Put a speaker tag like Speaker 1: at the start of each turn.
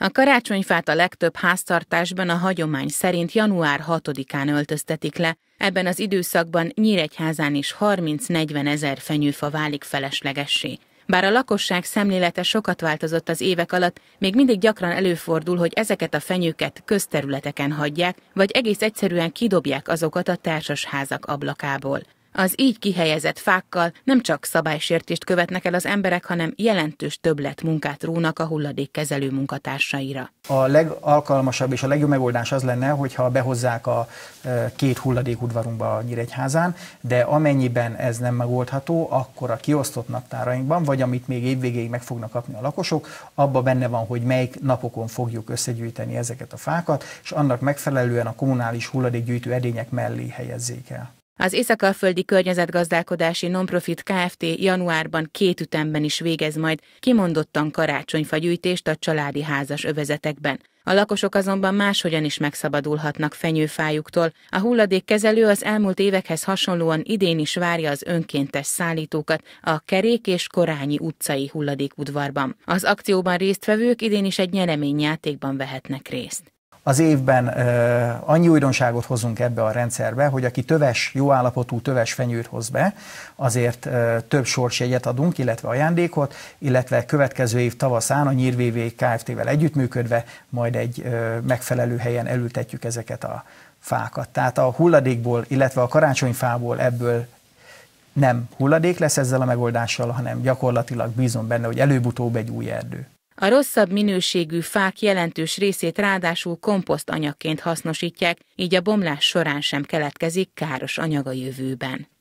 Speaker 1: A karácsonyfát a legtöbb háztartásban a hagyomány szerint január 6-án öltöztetik le, ebben az időszakban Nyíregyházán is 30-40 ezer fenyőfa válik feleslegessé. Bár a lakosság szemlélete sokat változott az évek alatt, még mindig gyakran előfordul, hogy ezeket a fenyőket közterületeken hagyják, vagy egész egyszerűen kidobják azokat a társasházak ablakából. Az így kihelyezett fákkal nem csak szabálysértést követnek el az emberek, hanem jelentős többlet munkát rónak a hulladékkezelő munkatársaira.
Speaker 2: A legalkalmasabb és a legjobb megoldás az lenne, hogyha behozzák a e, két udvarunkba a Nyíregyházán, de amennyiben ez nem megoldható, akkor a kiosztott naptárainkban, vagy amit még évvégéig meg fognak kapni a lakosok, abba benne van, hogy melyik napokon fogjuk összegyűjteni ezeket a fákat, és annak megfelelően a kommunális hulladékgyűjtő edények mellé helyezzék el.
Speaker 1: Az Észak-Alföldi Környezetgazdálkodási Nonprofit Kft. januárban két ütemben is végez majd kimondottan karácsonyfagyűjtést a családi házas övezetekben. A lakosok azonban máshogyan is megszabadulhatnak fenyőfájuktól. A hulladékkezelő az elmúlt évekhez hasonlóan idén is várja az önkéntes szállítókat a Kerék és Korányi utcai hulladékudvarban. Az akcióban résztvevők idén is egy nyereményjátékban vehetnek részt
Speaker 2: az évben uh, annyi újdonságot hozunk ebbe a rendszerbe, hogy aki töves, jó állapotú töves fenyőt hoz be, azért uh, több sorsjegyet adunk, illetve ajándékot, illetve következő év tavaszán a NYIRVV Kft-vel együttműködve majd egy uh, megfelelő helyen elültetjük ezeket a fákat. Tehát a hulladékból, illetve a karácsonyfából ebből nem hulladék lesz ezzel a megoldással, hanem gyakorlatilag bízom benne, hogy előbb-utóbb egy új erdő.
Speaker 1: A rosszabb minőségű fák jelentős részét ráadásul komposzt anyagként hasznosítják, így a bomlás során sem keletkezik káros anyag a jövőben.